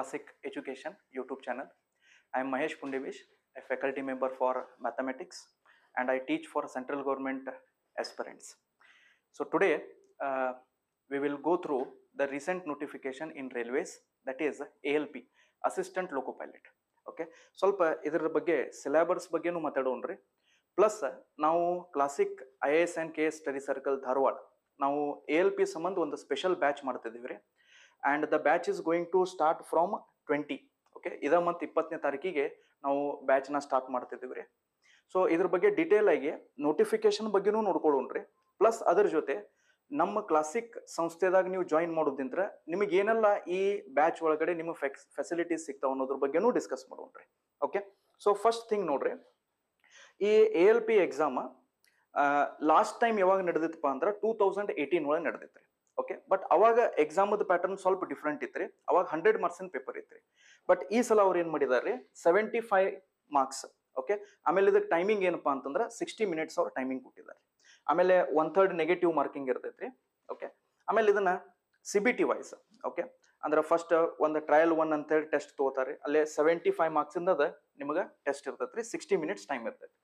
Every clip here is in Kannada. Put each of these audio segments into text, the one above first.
Classic Education YouTube channel. I am Mahesh Pundivish, a faculty member for mathematics and I teach for central government aspirants. So today uh, we will go through the recent notification in railways that is ALP, Assistant Loco Pilot. okay solpa ಇದರ ಬಗ್ಗೆ ಸಿಲೆಬಸ್ ಬಗ್ಗೆನೂ ಮಾತಾಡೋಣ್ರಿ ಪ್ಲಸ್ ನಾವು classic I S and K S study circle Dharwad ನಾವು A L P and the batch is going to start from twenty okay ಇದೇ ಮತ್ತು ಇಪ್ಪತ್ತನೇ ತಾರೀಕಿಗೆ ನಾವು ಬ್ಯಾಚ್ನ ಸ್ಟಾರ್ಟ್ ಮಾಡ್ತಿದ್ದೀವಿ ರೀ ಸೊ ಇದ್ರ ಬಗ್ಗೆ ಡಿಟೇಲ್ ಆಗಿ ನೋಟಿಫಿಕೇಶನ್ ಬಗ್ಗೆನೂ ನೋಡ್ಕೊಳ್ಳೋಣ್ರಿ ಪ್ಲಸ್ ಅದರ ಜೊತೆ ನಮ್ಮ ಕ್ಲಾಸಿಕ್ ಸಂಸ್ಥೆದಾಗ ನೀವು ಜಾಯಿನ್ ಮಾಡೋದಿಂದ್ರೆ ನಿಮಗೆ ಏನೆಲ್ಲ ಈ ಬ್ಯಾಚ್ ಒಳಗಡೆ ನಿಮ್ಮ ಫೆಕ್ಸ್ ಫೆಸಿಲಿಟೀಸ್ ಸಿಗ್ತಾವ ಅನ್ನೋದ್ರ ಬಗ್ಗೆನೂ ಡಿಸ್ಕಸ್ ಮಾಡೋಣ್ರಿ ಓಕೆ ಸೊ ಫಸ್ಟ್ ಥಿಂಗ್ ನೋಡ್ರಿ ಈ A L P exam last time ಯಾವಾಗ ನಡೆದಿತ್ತಪ್ಪ ಅಂದ್ರೆ ಟೂ ತೌಸಂಡ್ ಏಯ್ಟೀನ್ ಒಳಗೆ ನಡೆದಿತ್ತು ಓಕೆ ಬಟ್ ಅವಾಗ ಎಕ್ಸಾಮದ ಪ್ಯಾಟರ್ನ್ ಸ್ವಲ್ಪ ಡಿಫ್ರೆಂಟ್ ಇತ್ತು ರೀ ಅವಾಗ ಹಂಡ್ರೆಡ್ ಮಾರ್ಕ್ಸಿನ ಪೇಪರ್ ಇತ್ತು ರೀ ಬಟ್ ಈ ಸಲ ಅವ್ರು ಏನು ಮಾಡಿದಾರೆ ರೀ ಸೆವೆಂಟಿ ಫೈವ್ ಮಾರ್ಕ್ಸ್ ಓಕೆ ಆಮೇಲೆ ಇದಕ್ಕೆ ಟೈಮಿಂಗ್ ಏನಪ್ಪಾ ಅಂತಂದ್ರೆ ಸಿಕ್ಸ್ಟಿ ಮಿನಿಟ್ಸ್ ಅವ್ರು ಟೈಮಿಂಗ್ ಕೊಟ್ಟಿದ್ದಾರೆ ಆಮೇಲೆ ಒನ್ ಥರ್ಡ್ ನೆಗೆಟಿವ್ ಮಾರ್ಕಿಂಗ್ ಇರ್ತೈತೆ ರೀ ಓಕೆ ಆಮೇಲೆ ಇದನ್ನ C B T wise okay ಅಂದ್ರೆ ಫಸ್ಟ್ ಒಂದು ಟ್ರಯಲ್ ಒನ್ ಅಂತ ಹೇಳಿ ಟೆಸ್ಟ್ ತಗೋತಾರೆ ಅಲ್ಲೇ ಸೆವೆಂಟಿ ಫೈವ್ ಮಾರ್ಕ್ಸ್ ಇಂದ ನಿಮಗೆ ಟೆಸ್ಟ್ ಇರ್ತೈತೆ ರೀ ಸಿಕ್ಸ್ಟಿ ಮಿನಿಟ್ಸ್ ಟೈಮ್ ಇರ್ತೈತೆ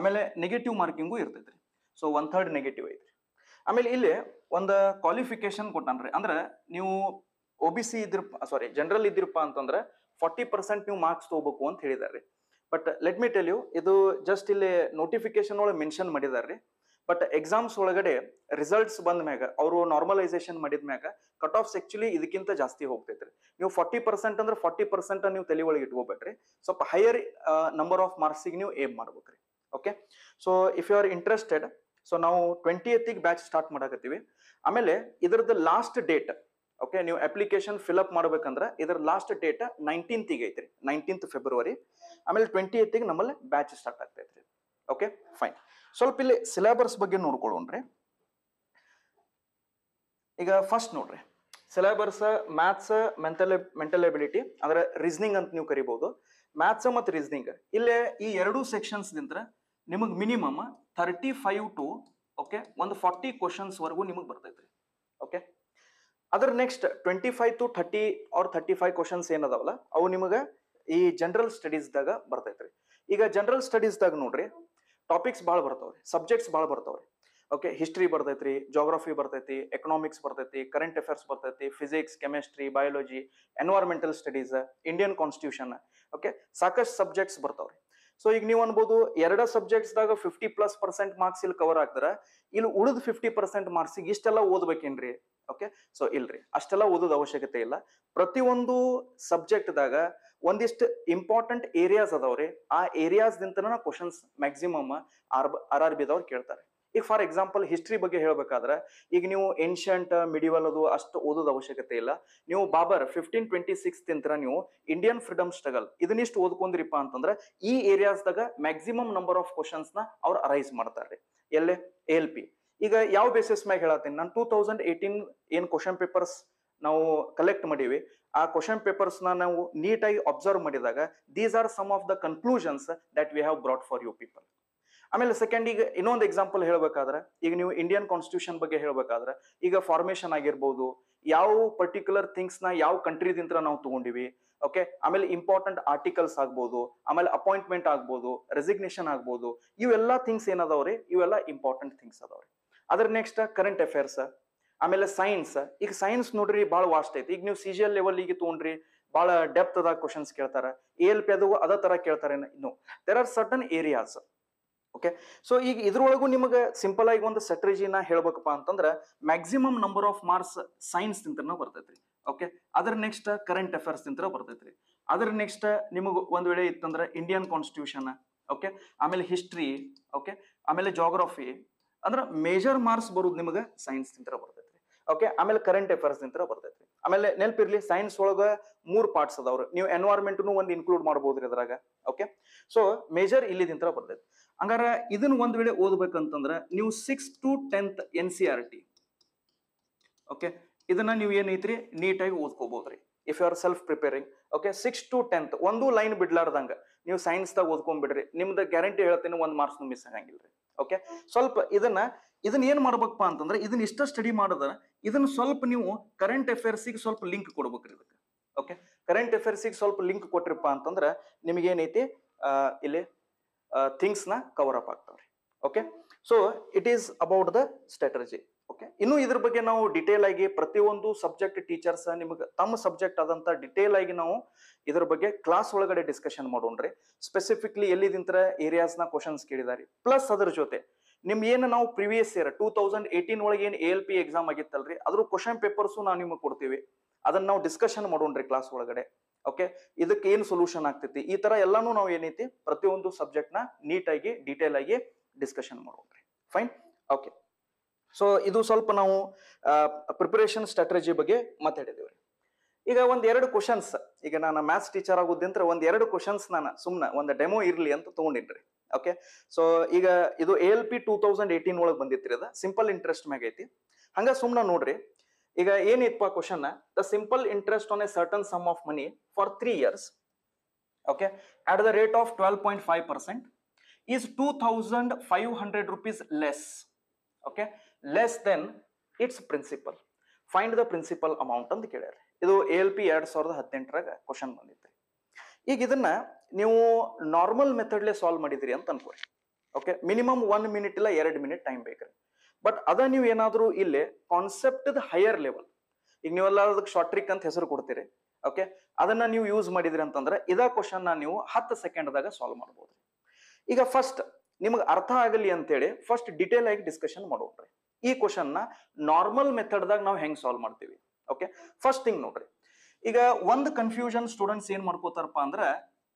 ಆಮೇಲೆ ನೆಗೆಟಿವ್ ಮಾರ್ಕಿಂಗು ಇರ್ತೈತೆ ರೀ ಸೊ ಒನ್ ಥರ್ಡ್ ನೆಗೆಟಿವ್ ಐತ್ರಿ ಆಮೇಲೆ ಇಲ್ಲಿ ಒಂದು ಕ್ವಾಲಿಫಿಕೇಶನ್ ಕೊಟ್ಟಾನ್ರಿ ಅಂದ್ರೆ ನೀವು ಒ ಬಿ ಸಿ ಇದ್ರಪ್ಪ ಸಾರಿ ಜನರಲ್ ಇದ್ದಿರಪ್ಪ ಅಂತಂದ್ರೆ ಫಾರ್ಟಿ ಪರ್ಸೆಂಟ್ ನೀವು ಮಾರ್ಕ್ಸ್ ತಗೋಬೇಕು ಅಂತ ಹೇಳಿದಾರೆ but let me tell you ಇದು ಜಸ್ಟ್ ಇಲ್ಲಿ ನೋಟಿಫಿಕೇಶನ್ ಒಳಗೆ ಮೆನ್ಷನ್ ಮಾಡಿದಾರ್ರಿ ಬಟ್ ಎಕ್ಸಾಮ್ಸ್ ಒಳಗಡೆ ರಿಸಲ್ಟ್ಸ್ ಬಂದ ಮ್ಯಾಗ ಅವರು ನಾರ್ಮಲೈಸೇಷನ್ ಮಾಡಿದ ಮ್ಯಾಗ ಕಟ್ ಆಫ್ಸ್ ಆಕ್ಚುಲಿ ಇದಕ್ಕಿಂತ ಜಾಸ್ತಿ ಹೋಗ್ತೈತ್ರಿ ನೀವು ಫಾರ್ಟಿ ಪರ್ಸೆಂಟ್ ಅಂದ್ರೆ ಫಾರ್ಟಿ ಪರ್ಸೆಂಟ್ ನೀವು ತಲೆ ಒಳಗೆ ಇಟ್ಕೋಬೇಡ್ರಿ ಸ್ವಲ್ಪ ಹೈಯರ್ ನಂಬರ್ ಆಫ್ ಮಾರ್ಕ್ಸಿಗೆ ನೀವು ಏಮ್ ಮಾಡ್ಬೇಕ್ರಿ okay so if you are interested so ನಾವು ಟ್ವೆಂಟಿ ಏತಿಗೆ ಬ್ಯಾಚ್ ಸ್ಟಾರ್ಟ್ ಮಾಡಾಕತ್ತೀವಿ ಆಮೇಲೆ ಇದ್ರದ್ದು ಲಾಸ್ಟ್ ಡೇಟ್ ಓಕೆ ನೀವು ಅಪ್ಲಿಕೇಶನ್ ಫಿಲ್ಅಪ್ ಮಾಡ್ಬೇಕಂದ್ರೆ ಇದರ ಲಾಸ್ಟ್ ಡೇಟ್ ನೈನ್ಟೀನ್ತಿಗೆ ಐತ್ರಿ ನೈನ್ಟೀನ್ತ್ ಫೆಬ್ರವರಿ ಆಮೇಲೆ ಟ್ವೆಂಟಿ ಏತಿಗೆ ನಮ್ಮಲ್ಲಿ ಬ್ಯಾಚ್ ಸ್ಟಾರ್ಟ್ ಆಗ್ತೈತ್ರಿ ಓಕೆ ಫೈನ್ ಸ್ವಲ್ಪ ಇಲ್ಲಿ ಸಿಲೆಬಸ್ ಬಗ್ಗೆ ನೋಡ್ಕೊಳ್ಳೋಣ್ರಿ ಈಗ ಫಸ್ಟ್ ನೋಡ್ರಿ syllabus maths mental mental ability ಅಂದ್ರೆ ರೀಸ್ನಿಂಗ್ ಅಂತ ನೀವು ಕರಿಬಹುದು ಮ್ಯಾಥ್ಸ್ ಮತ್ತು ರೀಸ್ನಿಂಗ್ ಇಲ್ಲೇ ಈ ಎರಡು ಸೆಕ್ಷನ್ಸ್ ನಿಮಗೆ minimum thirty five to okay ಒಂದು ಫಾರ್ಟಿ ಕ್ವಶನ್ಸ್ವರೆಗೂ ನಿಮಗೆ ಬರ್ತೈತೆ ಓಕೆ ಅದ್ರ next twenty five to thirty or thirty five questions ಏನದವಲ್ಲ ಅವು ನಿಮಗೆ ಈ ಜನರಲ್ ಸ್ಟಡೀಸ್ದಾಗ ಬರ್ತೈತ್ರಿ ಈಗ ಜನರಲ್ ಸ್ಟಡೀಸ್ದಾಗ ನೋಡ್ರಿ ಟಾಪಿಕ್ಸ್ ಭಾಳ ಬರ್ತಾವ್ರಿ ಸಬ್ಜೆಕ್ಟ್ಸ್ ಭಾಳ ಬರ್ತಾವ್ರಿ ಓಕೆ ಹಿಸ್ಟ್ರಿ ಬರ್ತೈತ್ರಿ ಜೋಗ್ರಫಿ ಬರ್ತೈತಿ ಎಕನಾಮಿಕ್ಸ್ ಬರ್ತೈತಿ ಕರೆಂಟ್ ಅಫೇರ್ಸ್ ಬರ್ತೈತಿ physics chemistry biology environmental studies Indian constitution okay ಸಾಕಷ್ಟು ಸಬ್ಜೆಕ್ಟ್ಸ್ ಬರ್ತಾವ್ರಿ ಸೊ ಈಗ ನೀವು ಅನ್ಬೋದು ಎರಡ ಸಬ್ಜೆಕ್ಟ್ಸ್ ದಾಗ ಫಿಫ್ಟಿ ಪ್ಲಸ್ ಪರ್ಸೆಂಟ್ ಮಾರ್ಕ್ಸ್ ಇಲ್ಲಿ ಕವರ್ ಆಗ್ತಾರ ಇಲ್ಲಿ ಉಳಿದ ಫಿಫ್ಟಿ ಪರ್ಸೆಂಟ್ ಮಾರ್ಕ್ಸ್ ಇಷ್ಟೆಲ್ಲ ಓದ್ಬೇಕೇನ್ರಿ ಓಕೆ ಸೊ ಇಲ್ರಿ ಅಷ್ಟೆಲ್ಲ ಓದೋದ ಅವಶ್ಯಕತೆ ಇಲ್ಲ ಪ್ರತಿಯೊಂದು ಸಬ್ಜೆಕ್ಟ್ ದಾಗ ಒಂದಿಷ್ಟು ಇಂಪಾರ್ಟೆಂಟ್ ಏರಿಯಾಸ್ ಅದಾವ್ರಿ ಆ areas questions maximum R R R B ದವ್ರು ಕೇಳ್ತಾರೆ ಈಗ ಫಾರ್ ಎಕ್ಸಾಂಪಲ್ ಹಿಸ್ಟ್ರಿ ಬಗ್ಗೆ ಹೇಳಬೇಕಾದ್ರೆ ಈಗ ನೀವು ಏನ್ಷಿಯಂಟ್ ಮಿಡಿವಲ್ ಅದು ಅಷ್ಟು ಓದೋದ ಅವಶ್ಯಕತೆ ಇಲ್ಲ ನೀವು ಬಾಬರ್ ಫಿಫ್ಟೀನ್ ಟ್ವೆಂಟಿ ಸಿಕ್ಸ್ ತಿಂತರ ನೀವು ಇಂಡಿಯನ್ ಫ್ರೀಡಮ್ ಸ್ಟ್ರಗಲ್ ಇದನ್ನಿಷ್ಟು ಓದ್ಕೊಂಡ್ರಿಪ್ಪ ಅಂತಂದ್ರೆ ಈ ಏರಿಯಾಸ್ದಾಗ ಮ್ಯಾಕ್ಸಿಮಮ್ ನಂಬರ್ ಆಫ್ ಕ್ವಶನ್ಸ್ ನ ಅವ್ರು ಅರೈಸ್ ಮಾಡ್ತಾರೆ ಎಲ್ಲೇ ಎಲ್ ಪಿ ಈಗ ಯಾವ ಬೇಸಿಸ್ ಮ್ಯಾಗ ಹೇಳತ್ತೀನಿ ನಾನು ಟೂ ತೌಸಂಡ್ ಏಯ್ಟೀನ್ ಏನ್ ಕ್ವಶನ್ ಪೇಪರ್ಸ್ ನಾವು ಕಲೆಕ್ಟ್ ಮಾಡೀವಿ ಆ ಕ್ವಶನ್ ಪೇಪರ್ಸ್ ನಾವು ನಾವು ನೀಟಾಗಿ ಅಬ್ಸರ್ವ್ ಮಾಡಿದಾಗ these are some of the conclusions that we have brought for you people ಆಮೇಲೆ ಸೆಕೆಂಡ್ ಈಗ ಇನ್ನೊಂದು ಎಕ್ಸಾಂಪಲ್ ಹೇಳಬೇಕಾದ್ರೆ ಈಗ ನೀವು ಇಂಡಿಯನ್ ಕಾನ್ಸ್ಟಿಟ್ಯೂಷನ್ ಬಗ್ಗೆ ಹೇಳಬೇಕಾದ್ರೆ ಈಗ ಫಾರ್ಮೇಶನ್ ಆಗಿರ್ಬೋದು ಯಾವ ಪರ್ಟಿಕ್ಯುಲರ್ ಥಿಂಗ್ಸ್ ನ ಯಾವ ಕಂಟ್ರಿದಿಂದ ನಾವು ತಗೊಂಡಿವಿ ಓಕೆ ಆಮೇಲೆ ಇಂಪಾರ್ಟೆಂಟ್ ಆರ್ಟಿಕಲ್ಸ್ ಆಗ್ಬೋದು ಆಮೇಲೆ ಅಪಾಯಿಂಟ್ಮೆಂಟ್ ಆಗ್ಬೋದು ರೆಸಿಗ್ನೇಷನ್ ಆಗ್ಬೋದು ಇವೆಲ್ಲ ಥಿಂಗ್ಸ್ ಏನದವ್ರಿ ಇವೆಲ್ಲ ಇಂಪಾರ್ಟೆಂಟ್ ಥಿಂಗ್ಸ್ ಅದಾವ್ರಿ ಅದ್ರ ನೆಕ್ಸ್ಟ್ ಕರೆಂಟ್ ಅಫೇರ್ಸ್ ಆಮೇಲೆ ಸೈನ್ಸ್ ಈಗ ಸೈನ್ಸ್ ನೋಡ್ರಿ ಭಾಳ ವಾಸ್ಟ್ ಐತಿ ಈಗ ನೀವು ಸಿ ಜಿ ಎಲ್ ಲೆವೆಲ್ ಈಗ ತಗೊಂಡ್ರಿ ಭಾಳ ಡೆಪ್ತ್ ಅದ ಕ್ವಶನ್ಸ್ ಕೇಳ್ತಾರೆ ಎ ಎಲ್ ಪಿ ಅದು ಅದ ತರ ಕೇಳ್ತಾರೆ ಇನ್ನು there are certain areas okay so ಈಗ ಇದ್ರೊಳಗೂ ನಿಮಗೆ ಸಿಂಪಲ್ ಆಗಿ ಒಂದು ಸ್ಟ್ರಾಟಜಿನ ಹೇಳ್ಬೇಕಪ್ಪ ಅಂತಂದ್ರೆ maximum number of marks science ತಿಂತನ ಬರ್ತೈತ್ರಿ ಓಕೆ ಅದ್ರ ನೆಕ್ಸ್ಟ್ ಕರೆಂಟ್ ಅಫೇರ್ಸ್ ತಿಂತರ ಬರ್ತೈತ್ರಿ ಅದ್ರ ನೆಕ್ಸ್ಟ್ ನಿಮಗೆ ಒಂದ್ ವೇಳೆ ಇತ್ತಂದ್ರೆ ಇಂಡಿಯನ್ ಕಾನ್ಸ್ಟಿಟ್ಯೂಷನ್ ಓಕೆ ಆಮೇಲೆ ಹಿಸ್ಟ್ರಿ ಓಕೆ ಆಮೇಲೆ ಜೋಗ್ರಫಿ ಅಂದ್ರೆ ಮೇಜರ್ ಮಾರ್ಕ್ಸ್ ಬರೋದು ನಿಮಗೆ ಸೈನ್ಸ್ ತಿಂತರ ಬರ್ತೈತ್ರಿ ಓಕೆ ಆಮೇಲೆ ಕರೆಂಟ್ ಅಫೇರ್ಸ್ ತಿಂತರ ಬರ್ತೈತ್ರಿ ಆಮೇಲೆ ನೆನಪಿರ್ಲಿ ಸೈನ್ಸ್ ಒಳಗ ಮೂರ್ ಪಾರ್ಟ್ಸ್ ಅದಾವ್ರಿ ನೀವು ಎನ್ವೈರ್ಮೆಂಟ್ನು ಒಂದು ಇನ್ಕ್ಲೂಡ್ ಮಾಡ್ಬೋದ್ರಿ ಅದ್ರಾಗ ಓಕೆ ಸೊ ಮೇಜರ್ ಇಲ್ಲಿದಿಂತರ ಬರ್ತೈತಿ ಹಂಗಾರ ಇದನ್ನ ಒಂದ್ ವೇಳೆ ಓದ್ಬೇಕಂತಂದ್ರ ನೀವು six to tenth N C R T okay ಇದನ್ನ ನೀವು ಏನೈತ್ರಿ ನೀಟಾಗಿ ಓದ್ಕೋಬಹುದ್ರಿ if you are self preparing okay six to tenth ಒಂದು ಲೈನ್ ಬಿಡ್ಲಾರ್ದಂಗ ನೀವು ಸೈನ್ಸ್ ದಾಗ ಓದ್ಕೊಂಡ್ಬಿಡ್ರಿ ನಿಮ್ದು ಗ್ಯಾರಂಟಿ ಹೇಳ್ತೀನಿ ಒಂದ್ ಮಾರ್ಕ್ಸ್ ಮಿಸ್ ಆಗಂಗಿಲ್ರಿ ಓಕೆ ಸ್ವಲ್ಪ ಇದನ್ನ ಇದನ್ನ ಏನ್ ಮಾಡ್ಬೇಕಪ್ಪ ಅಂತಂದ್ರೆ ಇದನ್ನ ಇಷ್ಟ ಸ್ಟಡಿ ಮಾಡಿದ್ರೆ ಇದನ್ನ ಸ್ವಲ್ಪ ನೀವು ಕರೆಂಟ್ ಅಫೇರ್ಸಿಗೆ ಸ್ವಲ್ಪ ಲಿಂಕ್ ಕೊಡ್ಬೇಕ್ರಿ ಇದಕ್ಕೆ ಓಕೆ ಕರೆಂಟ್ ಅಫೇರ್ಸಿಗೆ ಸ್ವಲ್ಪ ಲಿಂಕ್ ಕೊಟ್ಟಿರಪ್ಪ ಅಂತಂದ್ರೆ ನಿಮ್ಗೆ ಏನೈತಿ ಇಲ್ಲಿ ಥಿಂಗ್ಸ್ ನ ಕವರ್ ಅಪ್ ಆಗ್ತಾವ್ರಿ okay so it is about the strategy okay ಇನ್ನು ಇದ್ರ ಬಗ್ಗೆ ನಾವು ಡಿಟೇಲ್ ಆಗಿ ಪ್ರತಿಯೊಂದು ಸಬ್ಜೆಕ್ಟ್ ಟೀಚರ್ಸ್ ನಿಮಗೆ ತಮ್ಮ ಸಬ್ಜೆಕ್ಟ್ ಆದಂತ ಡಿಟೇಲ್ ಆಗಿ ನಾವು ಇದ್ರ ಬಗ್ಗೆ ಕ್ಲಾಸ್ ಒಳಗಡೆ ಡಿಸ್ಕಷನ್ ಮಾಡೋಣ್ರಿ ಸ್ಪೆಸಿಫಿಕ್ಲಿ ಎಲ್ಲಿದಿಂತರ ಏರಿಯಾಸ್ ನ ಕ್ವಶನ್ಸ್ ಕೇಳಿದಾರಿ ಪ್ಲಸ್ ಅದ್ರ ಜೊತೆ ನಿಮ್ ಏನು ನಾವು previous year two thousand eighteen ಒಳಗೆ ಏನ್ ಎ ಎಲ್ ಪಿ ಎಕ್ಸಾಮ್ ಆಗಿತ್ತಲ್ರಿ ಅದ್ರ ಕ್ವಶನ್ ಪೇಪರ್ಸು ನಾವು ನಿಮಗೆ ಕೊಡ್ತೀವಿ ಅದನ್ನ ನಾವು ಡಿಸ್ಕಷನ್ ಮಾಡೋಣ್ರಿ ಕ್ಲಾಸ್ ಒಳಗಡೆ ಓಕೆ ಇದಕ್ಕೆ ಏನು ಸೊಲ್ಯೂಷನ್ ಆಗ್ತೈತಿ ಈ ತರ ಎಲ್ಲಾನು ನಾವು ಏನೈತಿ ಪ್ರತಿಯೊಂದು ಸಬ್ಜೆಕ್ಟ್ನ ನೀಟಾಗಿ ಡೀಟೇಲ್ ಆಗಿ ಡಿಸ್ಕಷನ್ ಮಾಡೋಣ್ರಿ ಫೈನ್ ಓಕೆ ಸೊ ಇದು ಸ್ವಲ್ಪ ನಾವು ಪ್ರಿಪರೇಷನ್ ಸ್ಟ್ರಾಟಜಿ ಬಗ್ಗೆ ರೀ ಈಗ ಒಂದ್ ಎರಡು ಕ್ವಶನ್ಸ್ ಈಗ ನಾನು ಮ್ಯಾಥ್ಸ್ ಟೀಚರ್ ಆಗೋದ್ರಿಂದ ಒಂದ್ ಎರಡು ಕ್ವಶನ್ಸ್ ನಾನು ಸುಮ್ಮನೆ ಒಂದು ಡೆಮೋ ಇರಲಿ ಅಂತ ತಗೊಂಡಿನ್ರಿ ಓಕೆ ಸೊ ಈಗ ಇದು L P two thousand eighteen ಒಳಗೆ ಬಂದಿತ್ತು ಅದ ಸಿಂಪಲ್ ಇಂಟ್ರೆಸ್ಟ್ ಮ್ಯಾಗ ಐತಿ ಹಂಗ ಸುಮ್ಮನೆ ನೋಡ್ರಿ ಈಗ ಏನಿತ್ಪ question the simple interest on a certain sum of money for three years okay at the rate of twelve point five percent is two thousand five hundred rupees less okay less then its principal find the principal amount ಅಂತ ಕೇಳ್ಯಾರ ಇದು ಎಲ್ ಪಿ ಎರಡ್ ಸಾವಿರದ ಹದಿನೆಂಟರಾಗ ಕ್ವಶನ್ ಬಂದಿತ್ತು ಈಗ ಇದನ್ನ ನೀವು ನಾರ್ಮಲ್ ಮೆಥಡ್ಲೇ ಸಾಲ್ವ್ ಮಾಡಿದಿರಿ ಅಂತ ಅನ್ಕೋರಿ ಓಕೆ ಮಿನಿಮಮ್ ಒನ್ ಮಿನಿಟ್ ಇಲ್ಲ ಎರಡು ಮಿನಿಟ್ ಟೈಮ್ ಬೇಕ್ರಿ ಬಟ್ ಅದ ನೀವು ಏನಾದರೂ ಇಲ್ಲಿ ಕಾನ್ಸೆಪ್ಟ್ ಹೈಯರ್ ಲೆವೆಲ್ ಈಗ ನೀವೆಲ್ಲ ಅದಕ್ಕೆ ಶಾರ್ಟ್ ಟ್ರಿಕ್ ಅಂತ ಹೆಸರು ಕೊಡ್ತೀರಿ ಓಕೆ ಅದನ್ನ ನೀವು ಯೂಸ್ ಮಾಡಿದ್ರಿ ಅಂತಂದ್ರೆ ಇದ ಕ್ವಶನ್ ನೀವು ಹತ್ತು ಸೆಕೆಂಡ್ದಾಗ ಸಾಲ್ವ್ ಮಾಡ್ಬೋದು ಈಗ ಫಸ್ಟ್ ನಿಮಗೆ ಅರ್ಥ ಆಗಲಿ ಅಂತೇಳಿ ಫಸ್ಟ್ ಡಿಟೇಲ್ ಆಗಿ ಡಿಸ್ಕಷನ್ ಮಾಡೋಣ್ರಿ ಈ ಕ್ವಶನ್ನ ನಾರ್ಮಲ್ ಮೆಥಡ್ದಾಗ ನಾವು ಹೆಂಗೆ ಸಾಲ್ವ್ ಮಾಡ್ತೀವಿ ಓಕೆ ಫಸ್ಟ್ ಥಿಂಗ್ ನೋಡ್ರಿ ಈಗ ಒಂದು ಕನ್ಫ್ಯೂಷನ್ ಸ್ಟೂಡೆಂಟ್ಸ್ ಏನ್ ಮಾಡ್ಕೋತಾರಪ್ಪ ಅಂದ್ರೆ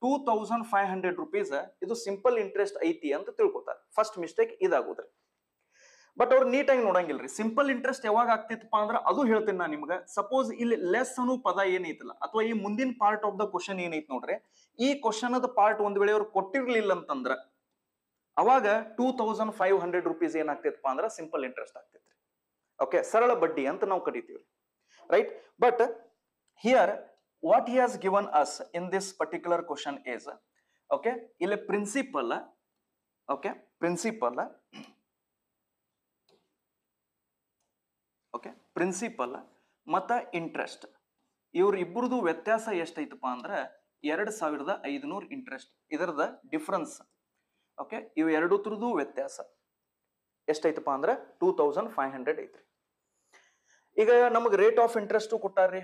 two thousand five hundred rupees ಇದು ಸಿಂಪಲ್ ಇಂಟ್ರೆಸ್ಟ್ ಐತಿ ಅಂತ ತಿಳ್ಕೊತಾರೆ ಫಸ್ಟ್ ಮಿಸ್ಟೇಕ್ ಇದಾಗೋದ್ರಿ ಬಟ್ ಅವ್ರು ನೀಟಾಗಿ ನೋಡಂಗಿಲ್ರಿ ಸಿಂಪಲ್ ಇಂಟ್ರೆಸ್ಟ್ ಯಾವಾಗ ಆಗ್ತಿತ್ತಪ್ಪ ಅಂದ್ರೆ ಅದು ಹೇಳ್ತೀನಿ ನಾ ನಿಮ್ಗೆ ಸಪೋಸ್ ಇಲ್ಲಿ ಲೆಸ್ ಅನ್ನು ಪದ ಏನೈತಲ್ಲ ಅಥವಾ ಈ ಮುಂದಿನ ಪಾರ್ಟ್ ಆಫ್ ದ ಕ್ವಶನ್ ಏನೈತಿ ನೋಡ್ರಿ ಈ ಕ್ವಶನ್ ಪಾರ್ಟ್ ಒಂದ್ ವೇಳೆ ಅವ್ರು ಕೊಟ್ಟಿರ್ಲಿಲ್ಲ ಅಂತಂದ್ರ ಅವಾಗ two thousand five hundred rupees ಏನಾಗ್ತಿತ್ತಪ್ಪ ಅಂದ್ರೆ ಸಿಂಪಲ್ ಇಂಟ್ರೆಸ್ಟ್ ಆಗ್ತೈತ್ರಿ ಓಕೆ ಸರಳ ಬಡ್ಡಿ ಅಂತ ನಾವು ಕರಿತೀವಿ right but here what he has given us in this particular question is okay ಇಲ್ಲಿ principal okay principal okay principal ಮತ್ತ ಇಂಟ್ರೆಸ್ಟ್ ಇವ್ರ ಇಬ್ಬರದು ವ್ಯತ್ಯಾಸ ಎಷ್ಟೈತಪ್ಪ ಅಂದ್ರೆ ಎರಡ್ ಸಾವಿರದ ಐದುನೂರು ಇಂಟ್ರೆಸ್ಟ್ ಇದರದ ಡಿಫ್ರೆನ್ಸ್ ಓಕೆ ಇವ್ ಎರಡು ವ್ಯತ್ಯಾಸ ಎಷ್ಟೈತಪ್ಪ ಅಂದ್ರೆ ಟೂ ತೌಸಂಡ್ ಫೈವ್ ಹಂಡ್ರೆಡ್ ಐತ್ರಿ ಈಗ ನಮಗೆ ರೇಟ್ ಆಫ್ ಇಂಟ್ರೆಸ್ಟು ಕೊಟ್ಟಾರ್ರಿ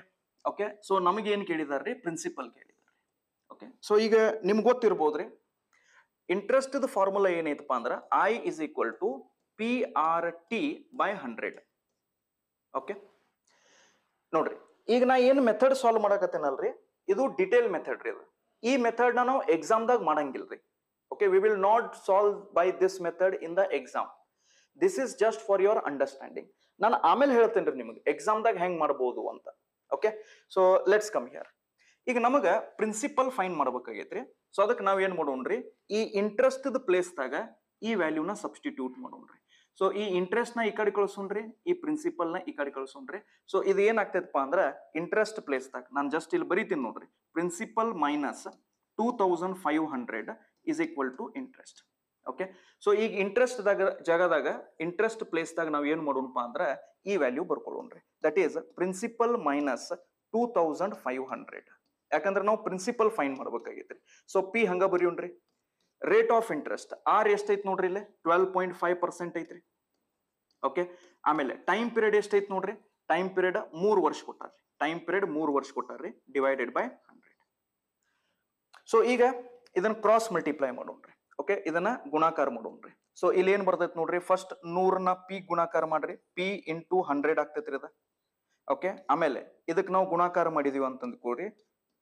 ಓಕೆ ಸೊ ನಮಗೇನು ಕೇಳಿದಾರ್ರಿ ಪ್ರಿನ್ಸಿಪಲ್ ಕೇಳಿದಾರೆ ಓಕೆ ಸೊ ಈಗ ನಿಮ್ಗೆ ಗೊತ್ತಿರ್ಬೋದ್ರಿ ಇಂಟ್ರೆಸ್ಟ್ ಫಾರ್ಮುಲಾ ಏನೈತಪ್ಪ ಅಂದ್ರೆ I is equal to P R T by hundred okay ನೋಡ್ರಿ ಈಗ ನಾ ಏನು ಮೆಥಡ್ ಸಾಲ್ವ್ ಮಾಡಕತ್ತೇನಲ್ರಿ ಇದು ಡಿಟೇಲ್ ಮೆಥಡ್ ರೀ ಇದು ಈ ಮೆಥಡ್ನ ನಾವು ಎಕ್ಸಾಮ್ದಾಗ ಮಾಡಂಗಿಲ್ರಿ okay we will not solve by this method in the exam this is just for your understanding ನಾನು ಆಮೇಲೆ ಹೇಳ್ತೇನೆ ರೀ ಎಕ್ಸಾಮ್ ಎಕ್ಸಾಮ್ದಾಗ ಹೆಂಗೆ ಮಾಡ್ಬೋದು ಅಂತ okay so let's come here ಈಗ ನಮಗ ಪ್ರಿನ್ಸಿಪಲ್ ಫೈನ್ ಮಾಡ್ಬೇಕಾಗೈತ್ರಿ ಸೊ ಅದಕ್ಕೆ ನಾವ್ ಏನ್ ಮಾಡೋಣ್ರಿ ಈ ಇಂಟ್ರೆಸ್ಟ್ ಪ್ಲೇಸ್ದಾಗ ಈ ವ್ಯಾಲ್ಯೂನ ಸಬ್ಸ್ಟಿಟ್ಯೂಟ್ ಮಾಡೋಣ್ರಿ ಸೊ ಈ ಇಂಟ್ರೆಸ್ಟ್ ನ ಈ ಕಡೆ ಕಳ್ಸೋಣ್ರಿ ಈ ಪ್ರಿನ್ಸಿಪಲ್ ನ ಈ ಕಡೆ ಕಳ್ಸೋಣ್ರಿ ಸೊ ಇದು ಏನಾಗ್ತೈತಪ್ಪ ಅಂದ್ರ ಇಂಟ್ರೆಸ್ಟ್ ಪ್ಲೇಸ್ದಾಗ ನಾನು ಜಸ್ಟ್ ಇಲ್ಲಿ ಬರೀತೀನಿ ನೋಡ್ರಿ principal minus two thousand five hundred is equal to interest okay so ಈಗ ಇಂಟ್ರೆಸ್ಟ್ ದಾಗ ಜಾಗದಾಗ ಇಂಟ್ರೆಸ್ಟ್ ಪ್ಲೇಸ್ ದಾಗ ನಾವು ಏನ್ ಮಾಡೋಣಪ್ಪ ಅಂದ್ರ ಈ ವ್ಯಾಲ್ಯೂ ಬರ್ಕೊಳ್ಳೋಣ್ರಿ that is principal minus two thousand five hundred ಯಾಕಂದ್ರೆ ನಾವು ಪ್ರಿನ್ಸಿಪಲ್ ಫೈನ್ ಮಾಡ್ಬೇಕಾಗೈತ್ರಿ ಸೊ ಪಿ ಹಂಗ ಬರೆಯೋಣ್ರಿ ರೇಟ್ ಆಫ್ ಇಂಟ್ರೆಸ್ಟ್ ಆರ್ ಎಷ್ಟೈತ್ ನೋಡ್ರಿ ಇಲ್ಲಿ ಟ್ವೆಲ್ ಪಾಯಿಂಟ್ ಫೈವ್ ಪರ್ಸೆಂಟ್ ಐತ್ರಿ ಓಕೆ ಆಮೇಲೆ ಟೈಮ್ ಪೀರಿಯಡ್ ಎಷ್ಟೈತ್ ನೋಡ್ರಿ ಟೈಮ್ ಪೀರಿಯಡ್ ಮೂರು ವರ್ಷ ಕೊಟ್ಟಾರ್ರಿ ಟೈಮ್ ಪೀರಿಯಡ್ ಮೂರು ವರ್ಷ ಕೊಟ್ಟಾರ್ರಿ ಡಿವೈಡೆಡ್ ಬೈ ಹಂಡ್ರೆಡ್ ಸೊ ಈಗ ಇದನ್ನ ಕ್ರಾಸ್ ಮಲ್ಟಿಪ್ಲೈ ಮಾಡೋಣ್ರಿ ಓಕೆ ಇದನ್ನ ಗುಣಾಕಾರ ಮಾಡೋಣ್ರಿ ಸೊ ಇಲ್ಲಿ ಏನ್ ಬರ್ತೈತಿ ನೋಡ್ರಿ ಫಸ್ಟ್ ನೂರ್ನ ಪಿ ಗುಣಾಕಾರ ಮಾಡ್ರಿ ಪಿ ಇಂಟು ಹಂಡ್ರೆಡ್ ಆಗ್ತೈತ್ರಿ ಅದ ಓಕೆ ಆಮೇಲೆ ಇದಕ್ ನಾವು ಗುಣಾಕಾರ ಮಾಡಿದೀವಿ ಅಂತಂದ್ ಕೊಡ್ರಿ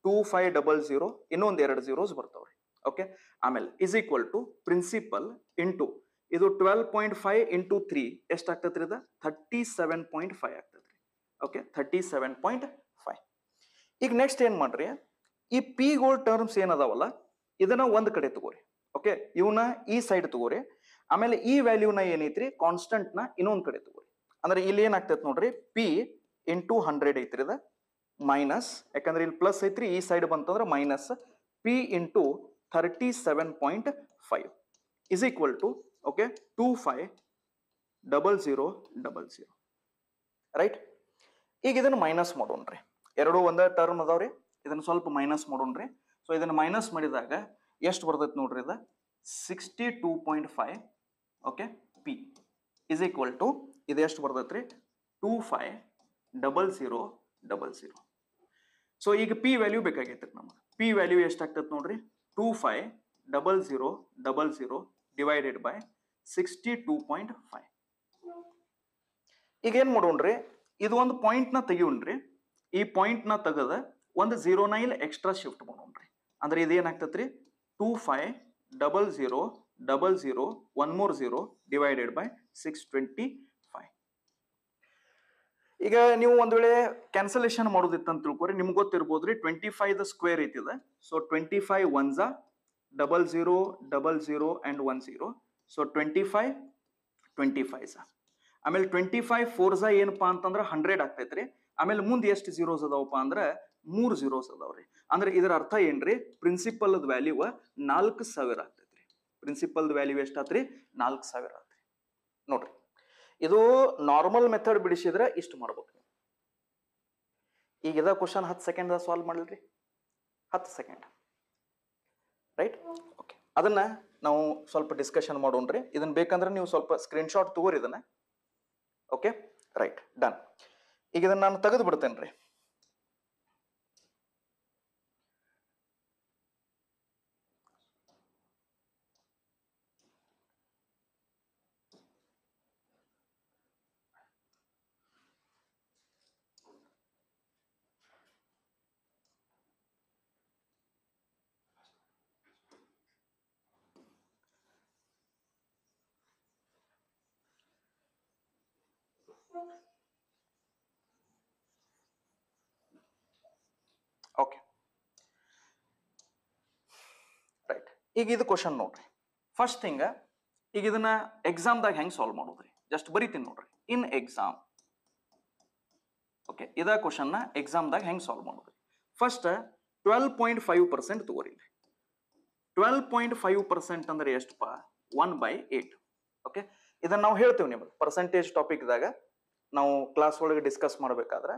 ಟೂ ಫೈವ್ ಡಬಲ್ ಜೀರೋ ಇನ್ನೊಂದ್ ಎರಡು ಜೀರೋಸ್ ಬರ್ತಾವ್ರಿ ಓಕೆ ಆಮೇಲೆ is equal to principal into ಇದು twelve point five into three ಎಷ್ಟಾಗ್ತೈತ್ರಿ ಅದ ಥರ್ಟಿ ಸೆವೆನ್ ಪಾಯಿಂಟ್ ಫೈವ್ ಆಗ್ತೈತ್ರಿ okay thirty seven point five ಈಗ ನೆಕ್ಸ್ಟ್ ಏನ್ ಮಾಡ್ರಿ ಈ ಪಿ ಗೋಲ್ಡ್ ಟರ್ಮ್ಸ್ ಏನದಾವಲ್ಲ ಇದನ್ನ ಒಂದ್ ಕಡೆ ತಗೋರಿ ಓಕೆ ಇವನ್ನ ಈ ಸೈಡ್ ತಗೋರಿ ಆಮೇಲೆ ಈ ವ್ಯಾಲ್ಯೂನ ಏನೈತ್ರಿ ಕಾನ್ಸ್ಟಂಟ್ ನ ಇನ್ನೊಂದ್ ಕಡೆ ತಗೋರಿ ಅಂದ್ರೆ ಇಲ್ಲಿ ಏನಾಗ್ತೈತೆ ನೋಡ್ರಿ ಪಿ ಇಂಟು ಹಂಡ್ರೆಡ್ ಐತ್ರಿ ಅದ ಮೈನಸ್ ಯಾಕಂದ್ರೆ ಇಲ್ಲಿ ಪ್ಲಸ್ ಐತ್ರಿ ಈ ಸೈಡ್ ಬಂತಂದ್ರೆ minus P into thirty seven point five is equal to okay two five double zero double zero right ಈಗ ಇದನ್ನು ಮೈನಸ್ ಮಾಡೋಣ್ರಿ ಎರಡು ಒಂದೇ ಟರ್ಮ್ ಅದಾವ್ರಿ ಇದನ್ನು ಸ್ವಲ್ಪ ಮೈನಸ್ ಮಾಡೋಣ್ರಿ ಸೊ ಇದನ್ನು ಮೈನಸ್ ಮಾಡಿದಾಗ ಎಷ್ಟು ಬರ್ತೈತೆ ನೋಡ್ರಿ ಇದು sixty two point five okay P is equal to ಇದು ಎಷ್ಟು ಬರ್ತೈತೆ ರೀ two five double zero double zero so ಈಗ ಪಿ ವ್ಯಾಲ್ಯೂ ಬೇಕಾಗೈತೆ ನಮಗೆ ಪಿ ವ್ಯಾಲ್ಯೂ ಎಷ್ಟು ಆಗ್ತೈತೆ ನೋಡ್ರಿ two five double zero double zero divided by sixty two point five ಈಗ ಏನು ಮಾಡೋಣ್ರಿ ಇದು ಒಂದು ಪಾಯಿಂಟ್ನ ತೆಗಿಯೋಣ್ರಿ ಈ ಪಾಯಿಂಟ್ನ ತೆಗೆದ ಒಂದು ಝೀರೋನ ಇಲ್ಲಿ ಎಕ್ಸ್ಟ್ರಾ ಶಿಫ್ಟ್ ಮಾಡೋಣ್ರಿ ಅಂದ್ರೆ ಇದೇನಾಗ್ತತ್ರಿ two five double zero double zero one more zero divided by six twenty five ಈಗ ನೀವು ಒಂದು ವೇಳೆ ಕ್ಯಾನ್ಸಲೇಷನ್ ಅಂತ ತಿಳ್ಕೊರಿ ನಿಮ್ಗೆ ಗೊತ್ತಿರ್ಬೋದು ರೀ ಟ್ವೆಂಟಿ ಫೈವ್ ದ ಸ್ಕ್ವೇರ್ ಐತಿದೆ so twenty five one double zero double zero and one zero so twenty five twenty five ಝ ಆಮೇಲೆ ಟ್ವೆಂಟಿ ಫೈವ್ ಫೋರ್ ಏನಪ್ಪಾ ಅಂತಂದ್ರೆ ಹಂಡ್ರೆಡ್ ಆಗ್ತೈತ್ರಿ ಆಮೇಲೆ ಮುಂದೆ ಎಷ್ಟು ಝೀರೋಸ್ ಅದಾವಪ್ಪ ಅಂದ್ರೆ ಮೂರು ಜೀರೋಸ್ ರೀ ಅಂದ್ರೆ ಇದರ ಅರ್ಥ ಏನ್ರಿ ಪ್ರಿನ್ಸಿಪಲ್ ವ್ಯಾಲ್ಯೂ ನಾಲ್ಕು ಸಾವಿರ ಆಗ್ತೈತ್ರಿ ಪ್ರಿನ್ಸಿಪಲ್ ವ್ಯಾಲ್ಯೂ ಎಷ್ಟಾತ್ರಿ ನಾಲ್ಕು ಸಾವಿರ ಆತ್ರಿ ನೋಡ್ರಿ ಇದು ನಾರ್ಮಲ್ ಮೆಥಡ್ ಬಿಡಿಸಿದ್ರೆ ಇಷ್ಟು ಮಾಡ್ಬೇಕು ಈಗ ಇದ ಕ್ವಶನ್ ಹತ್ತು ಸೆಕೆಂಡ್ ಸಾಲ್ವ್ ಮಾಡಲ್ರಿ ಹತ್ತು ಸೆಕೆಂಡ್ ರೈಟ್ ಓಕೆ ಅದನ್ನ ನಾವು ಸ್ವಲ್ಪ ಡಿಸ್ಕಷನ್ ಮಾಡೋಣ್ರಿ ಇದನ್ನ ಬೇಕಂದ್ರೆ ನೀವು ಸ್ವಲ್ಪ ಸ್ಕ್ರೀನ್ಶಾಟ್ ತಗೋರಿ ಇದನ್ನ ಓಕೆ ರೈಟ್ ಡನ್ ಈಗ ಇದನ್ನ ನಾನು ತೆಗೆದು ಬಿಡ್ತೇನೆ ರೀ ಓಕೆ ರೈಟ್ ಈಗ ಇದು ಕ್ವಶನ್ ನೋಡ್ರಿ ಫಸ್ಟ್ ಥಿಂಗ್ ಈಗ ಇದನ್ನ ಎಕ್ಸಾಮ್ದಾಗ ಹೆಂಗ್ ಸಾಲ್ವ್ ಮಾಡೋದ್ರಿ ಜಸ್ಟ್ ಬರಿತೀನಿ ನೋಡ್ರಿ ಇನ್ ಎಕ್ಸಾಮ್ ಓಕೆ ಇದ ಕ್ವಶನ್ನ ಎಕ್ಸಾಮ್ದಾಗ ಹೆಂಗ್ ಸಾಲ್ವ್ ಮಾಡೋದ್ರಿ first twelve point five percent ತಗೋರಿ ಟ್ವೆಲ್ ಪಾಯಿಂಟ್ ಫೈವ್ ಪರ್ಸೆಂಟ್ ಅಂದ್ರೆ ಎಷ್ಟಪ್ಪ ಒನ್ ಬೈ ಏಟ್ ಓಕೆ ಇದನ್ನ ನಾವು ಹೇಳ್ತೇವೆ ನಿಮಗೆ ಪರ್ಸೆಂಟೇಜ್ ಟಾಪಿಕ್ದಾಗ ನಾವು ಕ್ಲಾಸ್ ಒಳಗೆ ಡಿಸ್ಕಸ್ ಮಾಡಬೇಕಾದ್ರೆ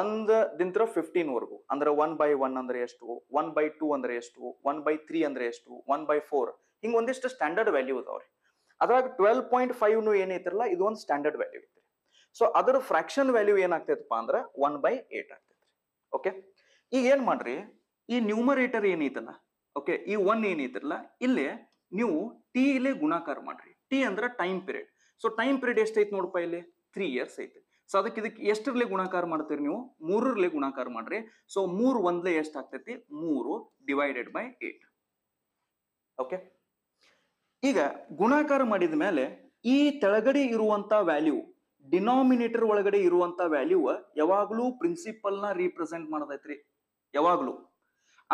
ಒಂದ್ ದಿಂತ್ರ ಫಿಫ್ಟೀನ್ ವರ್ಗು ಅಂದ್ರೆ ಒನ್ ಬೈ ಒನ್ ಅಂದ್ರೆ ಎಷ್ಟು ಒನ್ ಬೈ ಟೂ ಅಂದ್ರೆ ಎಷ್ಟು ಒನ್ ಬೈ ತ್ರೀ ಅಂದ್ರೆ ಎಷ್ಟು ಒನ್ ಬೈ ಫೋರ್ ಹಿಂಗ್ ಒಂದಿಷ್ಟು ಸ್ಟ್ಯಾಂಡರ್ಡ್ ವ್ಯಾಲ್ಯೂ ಅದಾವ್ರಿ ಅದ್ರಾಗ ಟ್ವೆಲ್ ಪಾಯಿಂಟ್ ಫೈವ್ನು ಏನೈತಿರಲ್ಲ ಇದು ಒಂದು ಸ್ಟ್ಯಾಂಡರ್ಡ್ ವ್ಯಾಲ್ಯೂ ಐತ್ರಿ ಸೊ ಅದರ ಫ್ರಾಕ್ಷನ್ ವ್ಯಾಲ್ಯೂ ಏನಾಗ್ತೈತಪ್ಪ ಅಂದ್ರೆ ಒನ್ ಬೈ ಏಟ್ ಆಗ್ತೈತ್ರಿ ಓಕೆ ಈಗ ಏನ್ ಮಾಡ್ರಿ ಈ ನ್ಯೂಮರೇಟರ್ ಏನೈತಲ್ಲ ಓಕೆ ಈ ಒನ್ ಏನೈತಿರಲ್ಲ ಇಲ್ಲಿ ನೀವು ಟಿ ಇಲ್ಲಿ ಗುಣಾಕಾರ ಮಾಡ್ರಿ ಟಿ ಅಂದ್ರೆ time period so time period ಎಷ್ಟೈತಿ ನೋಡಪ್ಪ ಇಲ್ಲಿ ತ್ರೀ ಇಯರ್ಸ್ ಐತೆ ಸೊ ಅದಕ್ಕೆ ಇದಕ್ಕೆ ಎಷ್ಟರಲ್ಲಿ ಗುಣಾಕಾರ ಮಾಡ್ತೀರಿ ನೀವು ಮೂರರಲ್ಲಿ ಗುಣಾಕಾರ ಮಾಡ್ರಿ ಸೊ ಮೂರು ಒಂದ್ಲೆ ಎಷ್ಟಾಗ್ತೈತಿ ಮೂರು ಡಿವೈಡೆಡ್ ಬೈ ಏಟ್ ಓಕೆ ಈಗ ಗುಣಾಕಾರ ಮಾಡಿದ ಮೇಲೆ ಈ ತೆಳಗಡೆ ಇರುವಂತ ವ್ಯಾಲ್ಯೂ ಡಿನಾಮಿನೇಟರ್ ಒಳಗಡೆ ಇರುವಂತ ವ್ಯಾಲ್ಯೂ ಯಾವಾಗ್ಲೂ ಪ್ರಿನ್ಸಿಪಲ್ ನ ರೀಪ್ರೆಸೆಂಟ್ ಮಾಡದೈತ್ರಿ ಯಾವಾಗ್ಲೂ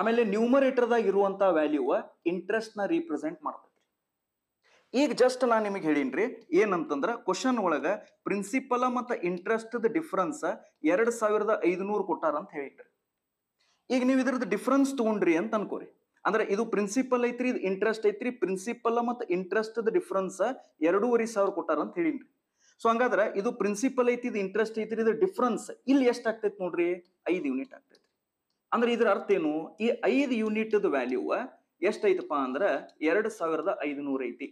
ಆಮೇಲೆ ನ್ಯೂಮರೇಟರ್ದಾಗ ಇರುವಂತಹ ವ್ಯಾಲ್ಯೂ ಇಂಟ್ರೆಸ್ಟ್ ನ ರೀಪ್ರೆಸೆಂಟ್ ಮಾಡ್ತೈತಿ ಈಗ ಜಸ್ಟ್ ನಾನು ನಿಮಗೆ ಹೇಳಿನ್ರಿ ಏನಂತಂದ್ರೆ ಕ್ವಶನ್ ಒಳಗ ಪ್ರಿನ್ಸಿಪಲ್ ಮತ್ತ ಇಂಟ್ರೆಸ್ಟ್ ಡಿಫ್ರೆನ್ಸ್ ಎರಡ್ ಸಾವಿರದ ಐದುನೂರು ಕೊಟ್ಟಾರ ಅಂತ ಹೇಳಿಟ್ರಿ ಈಗ ನೀವು ಇದ್ರದ್ದು ಡಿಫ್ರೆನ್ಸ್ ತಗೊಂಡ್ರಿ ಅಂತ ಅನ್ಕೋರಿ ಅಂದ್ರೆ ಇದು ಪ್ರಿನ್ಸಿಪಲ್ ಐತ್ರಿ ಇದು ಇಂಟ್ರೆಸ್ಟ್ ಐತ್ರಿ ಪ್ರಿನ್ಸಿಪಲ್ ಮತ್ತು ಇಂಟ್ರೆಸ್ಟ್ ಡಿಫ್ರೆನ್ಸ್ ಎರಡೂವರೆ ಸಾವಿರ ಕೊಟ್ಟಾರ ಅಂತ ಹೇಳಿನ್ರಿ ಸೊ ಹಂಗಾದ್ರೆ ಇದು ಪ್ರಿನ್ಸಿಪಲ್ ಐತಿ ಇದು ಇಂಟ್ರೆಸ್ಟ್ ಐತ್ರಿ ಇದು ಡಿಫ್ರೆನ್ಸ್ ಇಲ್ಲಿ ಎಷ್ಟು ಆಗ್ತೈತಿ ನೋಡ್ರಿ ಐದು ಯೂನಿಟ್ ಆಗ್ತೈತಿ ಅಂದ್ರೆ ಇದ್ರ ಅರ್ಥ ಏನು ಈ ಐದು ಯೂನಿಟ್ ವ್ಯಾಲ್ಯೂ ಎಷ್ಟೈತಪ್ಪ ಅಂದ್ರೆ ಎರಡ್ ಸಾವಿರದ ಐದುನೂರ ಐತಿ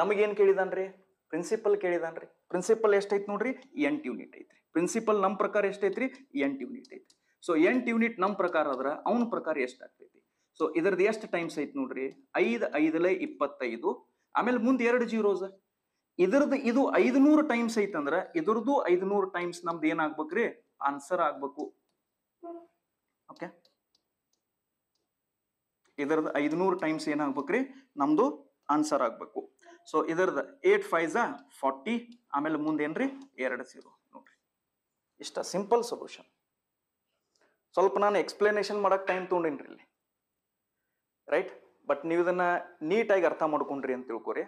ನಮಗೇನು ಕೇಳಿದಾನ್ರಿ ಪ್ರಿನ್ಸಿಪಲ್ ಕೇಳಿದಾನ್ರಿ ಪ್ರಿನ್ಸಿಪಲ್ ಎಷ್ಟೈತೆ ನೋಡ್ರಿ ಎಂಟ್ ಯೂನಿಟ್ ಐತ್ರಿ ಪ್ರಿನ್ಸಿಪಲ್ ನಮ್ಮ ಪ್ರಕಾರ ಎಷ್ಟೈತ್ರಿ ಎಂಟ್ ಯೂನಿಟ್ ಐತ್ರಿ ಸೊ ಎಂಟ್ ಯೂನಿಟ್ ನಮ್ಮ ಪ್ರಕಾರ ಅದ್ರ ಅವನ ಪ್ರಕಾರ ಎಷ್ಟಾಗ್ತೈತಿ ಸೊ ಇದ್ರದ್ದು ಎಷ್ಟು ಟೈಮ್ಸ್ ಐತಿ ನೋಡ್ರಿ ಐದು ಐದಲೇ ಇಪ್ಪತ್ತೈದು ಆಮೇಲೆ ಮುಂದೆ ಎರಡು ಜೀರೋಸ್ ಇದ್ರದ್ದು ಇದು ಐದುನೂರು ಟೈಮ್ಸ್ ಐತಂದ್ರ ಇದ್ರದ್ದು ಐದುನೂರು ಟೈಮ್ಸ್ ನಮ್ದು ಏನಾಗ್ಬೇಕ್ರಿ ಆನ್ಸರ್ ಆಗ್ಬೇಕು ಓಕೆ ಇದರದ ಐದುನೂರು ಟೈಮ್ಸ್ ಏನಾಗ್ಬೇಕ್ರಿ ನಮ್ದು ಆನ್ಸರ್ ಆಗ್ಬೇಕು ಸೊ ಇದರದ ಏಟ್ ಫೈಝ ಫಾರ್ಟಿ ಆಮೇಲೆ ಮುಂದೇನ್ರಿ ಎರಡು ಸೀರೋ ನೋಡ್ರಿ ಇಷ್ಟ ಸಿಂಪಲ್ ಸೊಲ್ಯೂಷನ್ ಸ್ವಲ್ಪ ನಾನು ಎಕ್ಸ್ಪ್ಲನೇಷನ್ ಮಾಡೋಕೆ ಟೈಮ್ ತೊಗೊಂಡೇನ್ರಿ ಇಲ್ಲಿ ರೈಟ್ ಬಟ್ ನೀವು ಇದನ್ನ ನೀಟಾಗಿ ಅರ್ಥ ಮಾಡ್ಕೊಂಡ್ರಿ ಅಂತ ತಿಳ್ಕೊರಿ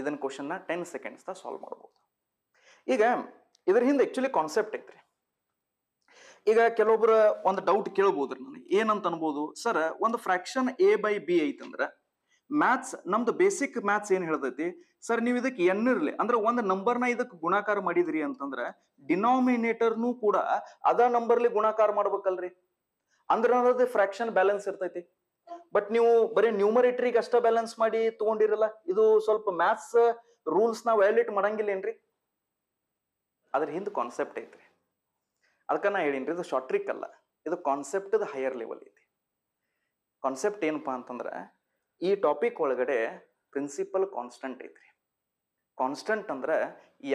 ಇದನ್ನ ಕ್ವಶನ್ನ ಟೆನ್ ಸೆಕೆಂಡ್ಸ್ದ ಸಾಲ್ವ್ ಮಾಡ್ಬೋದು ಈಗ ಇದ್ರ ಹಿಂದೆ ಆ್ಯಕ್ಚುಲಿ ಕಾನ್ಸೆಪ್ಟ್ ಐತ್ರಿ ಈಗ ಕೆಲವೊಬ್ಬರ ಒಂದು ಡೌಟ್ ಕೇಳ್ಬೋದ್ರಿ ನನಗೆ ಏನಂತ ಅನ್ಬೋದು ಸರ್ ಒಂದು ಫ್ರಾಕ್ಷನ್ ಎ ಬೈ ಬಿ ಐತಂದ್ರೆ ಮ್ಯಾಥ್ಸ್ ನಮ್ದು ಬೇಸಿಕ್ ಮ್ಯಾಥ್ಸ್ ಏನ್ ಹೇಳ್ತೈತಿ ಸರ್ ನೀವು ಇದಕ್ಕೆ ಎನ್ ಇರ್ಲಿ ಅಂದ್ರೆ ಒಂದು ನಂಬರ್ನ ಇದಕ್ಕೆ ಗುಣಾಕಾರ ಮಾಡಿದ್ರಿ ಅಂತಂದ್ರೆ ಡಿನಾಮಿನೇಟರ್ನು ಕೂಡ ಅದ ನಂಬರ್ಲಿ ಗುಣಾಕಾರ ಮಾಡ್ಬೇಕಲ್ರಿ ಅಂದ್ರೆ ಅನ್ನೋದು ಫ್ರಾಕ್ಷನ್ ಬ್ಯಾಲೆನ್ಸ್ ಇರ್ತೈತಿ ಬಟ್ ನೀವು ಬರೀ ನ್ಯೂಮರೇಟ್ರಿಗೆ ಅಷ್ಟ ಬ್ಯಾಲೆನ್ಸ್ ಮಾಡಿ ತಗೊಂಡಿರಲ್ಲ ಇದು ಸ್ವಲ್ಪ ಮ್ಯಾಥ್ಸ್ ರೂಲ್ಸ್ ನ ವಯೋಲೇಟ್ ಮಾಡಂಗಿಲ್ಲ ಏನ್ರಿ ಅದ್ರ ಹಿಂದೆ ಕಾನ್ಸೆಪ್ಟ್ ಐತ್ರಿ ಅದಕ್ಕ ನಾ ಹೇಳಿನ್ರಿ ಇದು ಶಾರ್ಟ್ ಟ್ರಿಕ್ ಅಲ್ಲ ಇದು ಕಾನ್ಸೆಪ್ಟ್ ಹೈಯರ್ ಲೆವೆಲ್ ಐತಿ ಕಾನ್ಸೆಪ್ಟ್ ಏನಪ್ಪಾ ಅಂತಂದ್ರೆ ಈ ಟಾಪಿಕ್ ಒಳಗಡೆ ಪ್ರಿನ್ಸಿಪಲ್ ಕಾನ್ಸ್ಟಂಟ್ ಐತ್ರಿ ಕಾನ್ಸ್ಟಂಟ್ ಅಂದ್ರೆ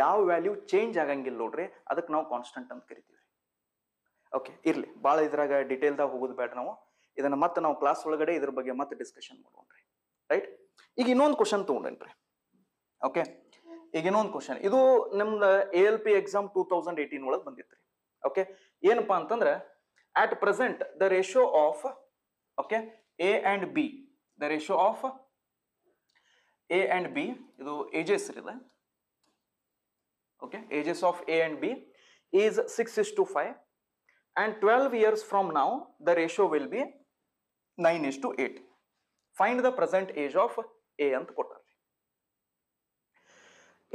ಯಾವ ವ್ಯಾಲ್ಯೂ ಚೇಂಜ್ ಆಗಂಗಿಲ್ಲ ನೋಡ್ರಿ ಅದಕ್ಕೆ ನಾವು ಕಾನ್ಸ್ಟಂಟ್ ಅಂತ ಕರಿತೀವಿ ಓಕೆ ಇರ್ಲಿ ಭಾಳ ಇದ್ರಾಗ ಡೀಟೇಲ್ದಾಗ ಹೋಗೋದು ಬೇಡ ನಾವು ಇದನ್ನ ಮತ್ತೆ ನಾವು ಕ್ಲಾಸ್ ಒಳಗಡೆ ಇದ್ರ ಬಗ್ಗೆ ಮತ್ತೆ ಡಿಸ್ಕಷನ್ ಮಾಡೋಣ್ರಿ ರೈಟ್ ಈಗ ಇನ್ನೊಂದು ಕ್ವಶನ್ ತಗೊಂಡೇನ್ರಿ ಓಕೆ ಈಗ ಇನ್ನೊಂದು ಕ್ವಶನ್ ಇದು ನಿಮ್ದು A L P exam two thousand eighteen ಒಳಗೆ ಬಂದಿತ್ರಿ ಓಕೆ ಏನಪ್ಪಾ ಅಂತಂದ್ರೆ at present the ratio of okay A and B the ratio of A and B ಇದು ಏಜಸ್ ಇರಿದೆ okay ages of A and B is six is to five and twelve years from ನಾವು the ratio will be nine is to eight find the present age of A ಅಂತ ಕೊಟ್ಟಾರ್ರಿ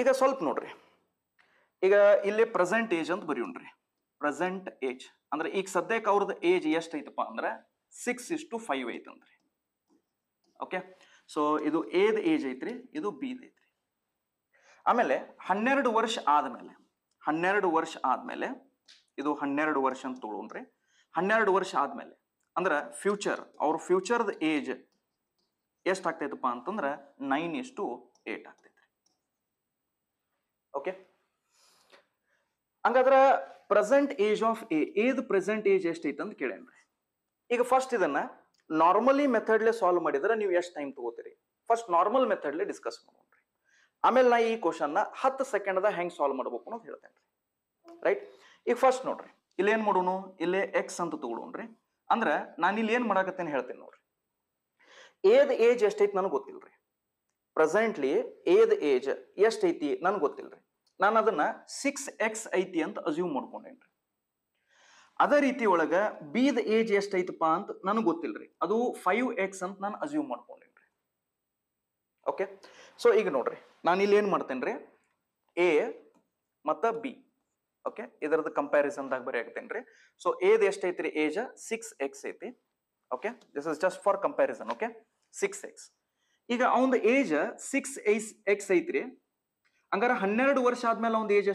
ಈಗ ಸ್ವಲ್ಪ ನೋಡ್ರಿ ಈಗ ಇಲ್ಲಿ ಪ್ರೆಸೆಂಟ್ ಏಜ್ ಅಂತ ಬರೆಯೋಣ್ರಿ ಪ್ರೆಸೆಂಟ್ ಏಜ್ ಅಂದ್ರೆ ಈಗ ಸದ್ಯಕ್ಕೆ ಅವ್ರದ್ದು ಏಜ್ ಎಷ್ಟೈತಪ್ಪ ಅಂದ್ರೆ ಸಿಕ್ಸ್ ಇಸ್ ಟು ಫೈವ್ ಐತಂದ್ರಿ ಓಕೆ ಸೊ ಇದು ಏದ್ ಏಜ್ ಐತ್ರಿ ಇದು ಬಿದ ಐತ್ರಿ ಆಮೇಲೆ ಹನ್ನೆರಡು ವರ್ಷ ಆದಮೇಲೆ ಹನ್ನೆರಡು ವರ್ಷ ಆದಮೇಲೆ ಇದು ಹನ್ನೆರಡು ವರ್ಷ ಅಂತ ತಗೊಳ್ರಿ ಹನ್ನೆರಡು ವರ್ಷ ಆದಮೇಲೆ ಅಂದ್ರೆ ಫ್ಯೂಚರ್ ಅವ್ರ ಫ್ಯೂಚರ್ ಏಜ್ ಆಗ್ತೈತಪ್ಪ ಅಂತಂದ್ರ ನೈನ್ ಇಷ್ಟು ಏಟ್ ಆಗ್ತೈತ್ರಿ ಓಕೆ ಹಂಗಾದ್ರೆ ಪ್ರೆಸೆಂಟ್ ಏಜ್ ಆಫ್ ಎ ಏದ್ ಪ್ರೆಸೆಂಟ್ ಏಜ್ ಎಷ್ಟೈತೆ ಅಂತ ಕೇಳೇನ್ರಿ ಈಗ ಫಸ್ಟ್ ಇದನ್ನ ನಾರ್ಮಲಿ ಮೆಥಡ್ಲೆ ಸಾಲ್ವ್ ಮಾಡಿದ್ರೆ ನೀವು ಎಷ್ಟು ಟೈಮ್ ತಗೋತೀರಿ ಫಸ್ಟ್ ನಾರ್ಮಲ್ ಮೆಥಡ್ಲೆ ಡಿಸ್ಕಸ್ ಮಾಡೋಣ್ರಿ ಆಮೇಲೆ ನಾ ಈ ಕ್ವಶನ್ನ ಹತ್ತು ಸೆಕೆಂಡ್ದಾಗ ಹೆಂಗೆ ಸಾಲ್ವ್ ಮಾಡ್ಬೇಕು ಅಂತ ಹೇಳ್ತೇನೆ ರೀ ರೈಟ್ ಈಗ ಫಸ್ಟ್ ನೋಡ್ರಿ ಇಲ್ಲಿ ಏನ್ ಮಾಡೋಣ ಇಲ್ಲೇ ಎಕ್ಸ್ ಅಂತ ತಗೊಳ್ಳೋಣ್ರಿ ಅಂದ್ರೆ ನಾನು ಇಲ್ಲಿ ಏನು ಮಾಡಾಕತ್ತೇನೆ ಹೇಳ್ತೇನೆ ನೋಡ್ರಿ ಏದ್ ಏಜ್ ಎಷ್ಟೈತಿ ನನಗೆ ಗೊತ್ತಿಲ್ರಿ ಪ್ರೆಸೆಂಟ್ಲಿ ಏದ್ ಏಜ್ ಎಷ್ಟೈತಿ ನನಗೆ ಗೊತ್ತಿಲ್ರಿ ನಾನು ಅದನ್ನ ಸಿಕ್ಸ್ ಎಕ್ಸ್ ಐತಿ ಅಂತ ಅಸ್ಯೂಮ್ ಮಾಡ್ಕೊಂಡೇನ್ರಿ ಅದೇ ರೀತಿ ಒಳಗ ಬಿದ ಏಜ್ ಎಷ್ಟೈತಪ್ಪ ಅಂತ ನನಗೆ ಗೊತ್ತಿಲ್ರಿ ಅದು ಫೈವ್ ಎಕ್ಸ್ ಅಂತ ನಾನು ಅಸ್ಯೂಮ್ ಮಾಡ್ಕೊಂಡೇನ್ರಿ ಓಕೆ ಸೊ ಈಗ ನೋಡ್ರಿ ನಾನು ಇಲ್ಲಿ ಏನು ಮಾಡ್ತೇನೆ ರೀ ಎ ಮತ್ತು ಬಿ ಓಕೆ ಇದರದ್ದು ಕಂಪ್ಯಾರಿಸನ್ದಾಗ ಬರೀ ಆಗ್ತೇನೆ ಸೊ ಎದ್ ಐತ್ರಿ ಏಜ್ ಸಿಕ್ಸ್ ಎಕ್ಸ್ ಐತಿ okay this is just for comparison okay six X ಈಗ ಅವನ ಏಜ್ ಸಿಕ್ಸ್ ಎಕ್ಸ್ ಎಕ್ಸ್ ಐತ್ರಿ ಹಂಗಾರ ಹನ್ನೆರಡು ವರ್ಷ ಆದ್ಮೇಲೆ ಅವನ ಏಜ್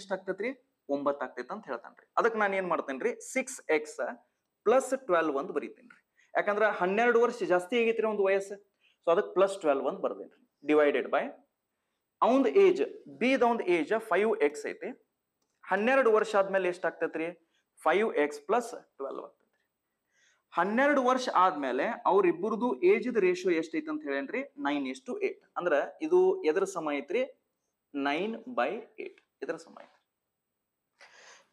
ರೀ ಒಂಬತ್ತು ಆಗ್ತೈತೆ ಅಂತ ಹೇಳ್ತಾನ್ರಿ ಅದಕ್ಕೆ ನಾನು ಏನ್ ಮಾಡ್ತೇನೆ ರೀ ಸಿಕ್ಸ್ ಎಕ್ಸ್ ಪ್ಲಸ್ ಟ್ವೆಲ್ವ್ ಒಂದು ಬರೀತೇನೆ ರೀ ಯಾಕಂದ್ರೆ ಹನ್ನೆರಡು ವರ್ಷ ಜಾಸ್ತಿ ಆಗೈತ್ರಿ ಒಂದು ವಯಸ್ಸು ಸೊ ಅದಕ್ಕೆ ಪ್ಲಸ್ ಟ್ವೆಲ್ವ್ ಒಂದು ಬರ್ದೇನೆ ರೀ ಡಿವೈಡೆಡ್ ಬೈ ಅವಂದ್ ಏಜ್ ಬಿದ ಒಂದು ಏಜ್ ಫೈವ್ ಎಕ್ಸ್ ಐತಿ ಹನ್ನೆರಡು ವರ್ಷ ಆದ್ಮೇಲೆ ಎಷ್ಟಾಗ್ತೈತ್ರಿ ಫೈವ್ ಎಕ್ಸ್ ಪ್ಲಸ್ ಟ್ವೆಲ್ವ್ ಆಗ್ತೈತ್ರಿ ಹನ್ನೆರಡು ವರ್ಷ ಆದ್ಮೇಲೆ ಅವ್ರಿಬ್ಬರದು ಏಜ್ದ ರೇಷಿಯೋ ಎಷ್ಟೈತೆ ಅಂತ ಹೇಳೇನ್ರಿ ನೈನ್ ಎಷ್ಟು ಟು ಏಟ್ ಅಂದ್ರೆ ಇದು ಎದ್ರ ಸಮಯ ಐತ್ರಿ ನೈನ್ ಬೈ ಏಟ್ ಇದರ ಸಮಯ ಐತಿ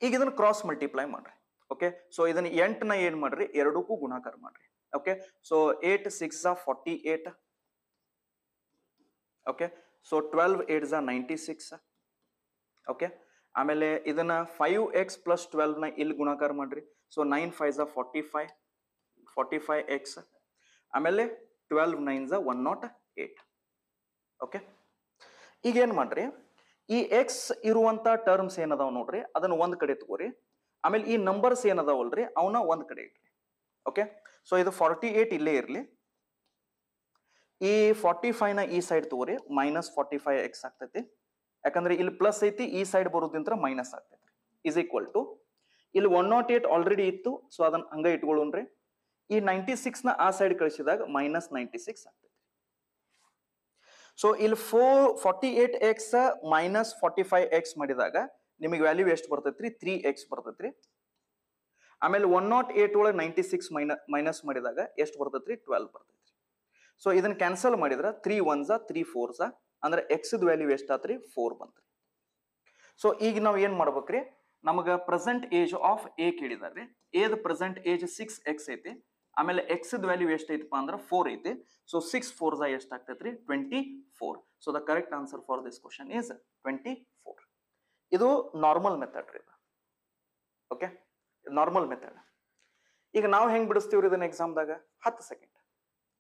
ಈಗ ಇದನ್ನ ಕ್ರಾಸ್ ಮಲ್ಟಿಪ್ಲೈ ಮಾಡ್ರಿ ಓಕೆ ಸೊ ಇದನ್ನ ಎಂಟನ ಏನ್ ಮಾಡ್ರಿ ಎರಡಕ್ಕೂ ಗುಣಾಕಾರ ಮಾಡ್ರಿ okay so eight six forty eight okay so twelve eight ಝಾ ನೈಂಟಿ ಸಿಕ್ಸ್ ಓಕೆ ಆಮೇಲೆ ಇದನ್ನ ಫೈವ್ ಎಕ್ಸ್ ಪ್ಲಸ್ ಟ್ವೆಲ್ವ್ ನ ಇಲ್ಲಿ ಗುಣಾಕಾರ ಮಾಡ್ರಿ ಸೊ ನೈನ್ ಫೈವ್ ಝಾ forty five forty five X ಆಮೇಲೆ ಟ್ವೆಲ್ವ್ ನೈನ್ ಝಾ ಒನ್ ನಾಟ್ ಏಟ್ ಓಕೆ ಈಗ ಏನ್ ಮಾಡ್ರಿ ಈ ಎಕ್ಸ್ ಇರುವಂತ ಟರ್ಮ್ಸ್ ಏನದಾವ ನೋಡ್ರಿ ಅದನ್ನ ಒಂದ್ ಕಡೆ ತಗೋರಿ ಆಮೇಲೆ ಈ ನಂಬರ್ಸ್ ಏನದಾವಲ್ರಿ ಅವನ್ನ ಒಂದ್ ಕಡೆ ಇಡ್ರಿ ಓಕೆ ಸೊ ಇದು ಫಾರ್ಟಿ ಏಟ್ ಇಲ್ಲೇ ಇರ್ಲಿ ಈ ಫಾರ್ಟಿ ಫೈವ್ ನ ಈ ಸೈಡ್ ತಗೋರಿ ಮೈನಸ್ ಫಾರ್ಟಿ ಫೈವ್ ಎಕ್ಸ್ ಆಗ್ತೈತಿ ಯಾಕಂದ್ರೆ ಇಲ್ಲಿ ಪ್ಲಸ್ ಐತಿ ಈ ಸೈಡ್ ಬರೋದಿಂತ್ರ ಮೈನಸ್ ಆಗ್ತೈತಿ ಇಸ್ ಈಕ್ವಲ್ ಟು ಇಲ್ಲಿ ಒನ್ ನಾಟ್ ಏಟ್ ಆಲ್ರೆಡಿ ಇತ್ತು ಸೊ ಅದನ್ನ ಹಂಗ ಇಟ್ಕೊಳ್ಳೋಣ್ರಿ ಈ ನೈಂಟಿ ಸಿಕ್ಸ್ ನ ಆ ಸೈಡ್ ಕಳಿಸಿದಾಗ ಮೈನಸ್ ನೈಂಟಿ ಸಿಕ್ಸ್ ಆಗ್ತೈತಿ ಸೊ ಇಲ್ಲಿ ಫೋ forty eight X minus forty five X ಮಾಡಿದಾಗ ನಿಮಗೆ ವ್ಯಾಲ್ಯೂ ಎಷ್ಟು ಬರ್ತೈತ್ರಿ ತ್ರೀ ಎಕ್ಸ್ ಬರ್ತೈತ್ರಿ ಆಮೇಲೆ ಒನ್ ನಾಟ್ ಏಟ್ ಒಳಗೆ ನೈಂಟಿ ಸಿಕ್ಸ್ ಮೈನ ಮೈನಸ್ ಮಾಡಿದಾಗ ಎಷ್ಟು ಬರ್ತೈತ್ರಿ ಟ್ವೆಲ್ ಬರ್ತೈತ್ರಿ ಸೊ ಇದನ್ನ ಕ್ಯಾನ್ಸಲ್ ಮಾಡಿದ್ರೆ ತ್ರೀ ಒನ್ಸ ತ್ರೀ ಫೋರ್ಸ ಅಂದ್ರೆ ಎಕ್ಸ್ ವ್ಯಾಲ್ಯೂ ಎಷ್ಟು ಆತ್ರಿ ಫೋರ್ ಬಂತ್ರಿ ಸೊ ಈಗ ನಾವು ಏನ್ ಮಾಡ್ಬೇಕ್ರಿ ನಮಗ ಪ್ರೆಸೆಂಟ್ ಏಜ್ ಆಫ್ ಎ ಕೇಳಿದಾರೆ ಎದ ಪ್ರೆಸೆಂಟ್ ಏಜ್ ಸಿಕ್ಸ್ ಎಕ್ಸ್ ಐತಿ ಆಮೇಲೆ ಎಕ್ಸ್ ವ್ಯಾಲ್ಯೂ ಎಷ್ಟೈತಪ್ಪ ಅಂದ್ರೆ ಫೋರ್ ಐತಿ ಸೊ ಸಿಕ್ಸ್ ಫೋರ್ ಜಾ ರೀ twenty four so the correct answer for this question is twenty four ಇದು ನಾರ್ಮಲ್ ಮೆಥಡ್ ರೀ ಓಕೆ ನಾರ್ಮಲ್ ಮೆಥಡ್ ಈಗ ನಾವು ಹೆಂಗ್ ಬಿಡಿಸ್ತೀವ್ರಿ ಇದನ್ನ ಎಕ್ಸಾಮ್ದಾಗ ಹತ್ತು ಸೆಕೆಂಡ್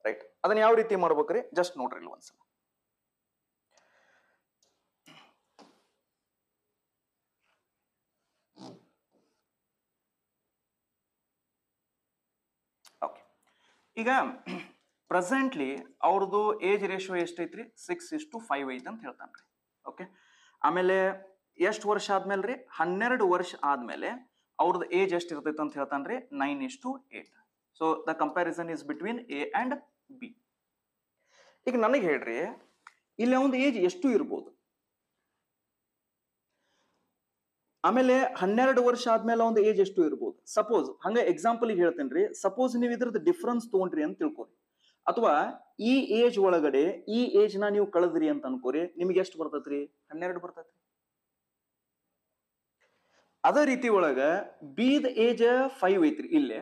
ರೈಟ್ ಅದನ್ನ ಯಾವ ರೀತಿ ಮಾಡ್ಬೇಕ್ರಿ ಜಸ್ಟ್ ನೋಡ್ರಿ ಇಲ್ಲಿ ಒಂದ್ಸಲ ಈಗ ಪ್ರೆಸೆಂಟ್ಲಿ ಅವ್ರದ್ದು ಏಜ್ ರೇಷೋ ಎಷ್ಟೈತ್ರಿ ಸಿಕ್ಸ್ ಇಸ್ ಟು ಫೈವ್ ಐತ್ ಅಂತ ಹೇಳ್ತಾನ್ರಿ ಓಕೆ ಆಮೇಲೆ ಎಷ್ಟು ವರ್ಷ ಆದ್ಮೇಲೆ ರೀ ಹನ್ನೆರಡು ವರ್ಷ ಆದ್ಮೇಲೆ ಅವ್ರದ್ದು ಏಜ್ ಎಷ್ಟು ಇರ್ತೈತೆ ಅಂತ ಹೇಳ್ತಾನ್ರಿ nine is to eight so the comparison is between A and B ಈಗ ನನಗೆ ಹೇಳ್ರಿ ಇಲ್ಲಿ ಒಂದು ಏಜ್ ಎಷ್ಟು ಇರ್ಬೋದು ಆಮೇಲೆ ಹನ್ನೆರಡು ವರ್ಷ ಆದ್ಮೇಲೆ ಒಂದು ಏಜ್ ಎಷ್ಟು ಇರ್ಬೋದು ಸಪೋಸ್ ಹಂಗ ಎಕ್ಸಾಂಪಲ್ ಹೇಳ್ತೇನೆ ರೀ ಸಪೋಸ್ ನೀವು ಇದ್ರದ ಡಿಫ್ರೆನ್ಸ್ ತಗೊಂಡ್ರಿ ಅಂತ ತಿಳ್ಕೊರಿ ಅಥವಾ ಈ ಏಜ್ ಒಳಗಡೆ ಈ ಏಜ್ ನ ನೀವು ಕಳದ್ರಿ ಅಂತ ಅನ್ಕೋರಿ ನಿಮ್ಗೆ ಎಷ್ಟು ಬರ್ತೈತ್ರಿ ಹನ್ನೆರಡು ಬರ್ತೈತ್ರಿ ಅದೇ ರೀತಿ ಒಳಗ ಬೀದ್ ಏಜ್ ಫೈವ್ ಐತ್ರಿ ಇಲ್ಲಿ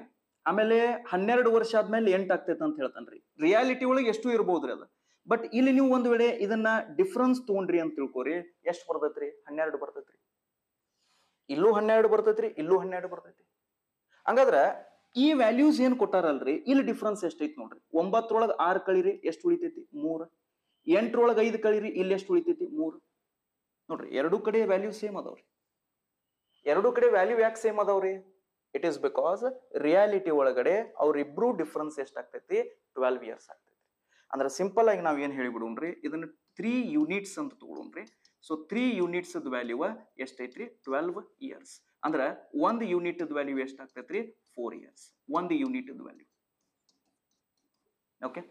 ಆಮೇಲೆ ಹನ್ನೆರಡು ವರ್ಷ ಆದ್ಮೇಲೆ ಎಂಟ್ ಆಗ್ತೈತೆ ಅಂತ ಹೇಳ್ತಾನ್ರಿ ರಿಯಾಲಿಟಿ ಒಳಗೆ ಎಷ್ಟು ಇರ್ಬೋದ್ರಿ ಅದು ಬಟ್ ಇಲ್ಲಿ ನೀವು ಒಂದ್ ವೇಳೆ ಇದನ್ನ ಡಿಫ್ರೆನ್ಸ್ ತಗೊಂಡ್ರಿ ಅಂತ ತಿಳ್ಕೊರಿ ಎಷ್ಟು ಬರ್ತೈತ್ರಿ ಹನ್ನೆರಡು ಬರ್ತೈತ್ರಿ ಇಲ್ಲೂ ಹನ್ನೆರಡು ಬರ್ತೈತ್ರಿ ಇಲ್ಲೂ ಹನ್ನೆರಡು ಬರ್ತೈತಿ ಹಂಗಾದ್ರ ಈ ವ್ಯಾಲ್ಯೂಸ್ ಏನ್ ಕೊಟ್ಟಾರಲ್ರಿ ಇಲ್ಲಿ ಡಿಫ್ರೆನ್ಸ್ ಎಷ್ಟೈತಿ ನೋಡ್ರಿ ಒಂಬತ್ತರೊಳಗ್ ಆರ್ ಕಳಿರಿ ಎಷ್ಟು ಉಳಿತೈತಿ ಮೂರ ಎಂಟರೊಳಗ ಐದು ಕಳಿರಿ ಇಲ್ಲಿ ಎಷ್ಟು ಉಳಿತೈತಿ ಮೂರು ನೋಡ್ರಿ ಎರಡು ಕಡೆ ವ್ಯಾಲ್ಯೂ ಸೇಮ್ ಅದಾವ್ರಿ ಎರಡು ಕಡೆ ವ್ಯಾಲ್ಯೂ ಯಾಕೆ ಸೇಮ್ ಅದಾವ್ರಿ ಇಟ್ ಈಸ್ ಬಿಕಾಸ್ ರಿಯಾಲಿಟಿ ಒಳಗಡೆ ಅವ್ರಿಬ್ರು ಡಿಫ್ರೆನ್ಸ್ ಎಷ್ಟಾಗ್ತೈತಿ ಟ್ವೆಲ್ವ್ ಇಯರ್ಸ್ ಆಗ್ತೈತಿ ಅಂದ್ರೆ ಸಿಂಪಲ್ ಆಗಿ ನಾವ್ ಏನ್ ಹೇಳಿಬಿಡೋಣ್ರಿ ಇದನ್ನ ತ್ರೀ ಯೂನಿಟ್ಸ್ ಅಂತ ತಗೊಳ್ಳೋಣ್ರಿ ಸೊ ತ್ರೀ ಯೂನಿಟ್ಸ್ ವ್ಯಾಲ್ಯೂ ಎಷ್ಟೈತ್ರಿ ಟ್ವೆಲ್ವ್ ಇಯರ್ಸ್ ಅಂದ್ರ ಒಂದು ಯೂನಿಟ್ ವ್ಯಾಲ್ಯೂ ಎಷ್ಟಾಗ್ತೈತ್ರಿ ಫೋರ್ ಇಯರ್ಸ್ ಒಂದು ಯೂನಿಟ್ ವ್ಯಾಲ್ಯೂ ಓಕೆ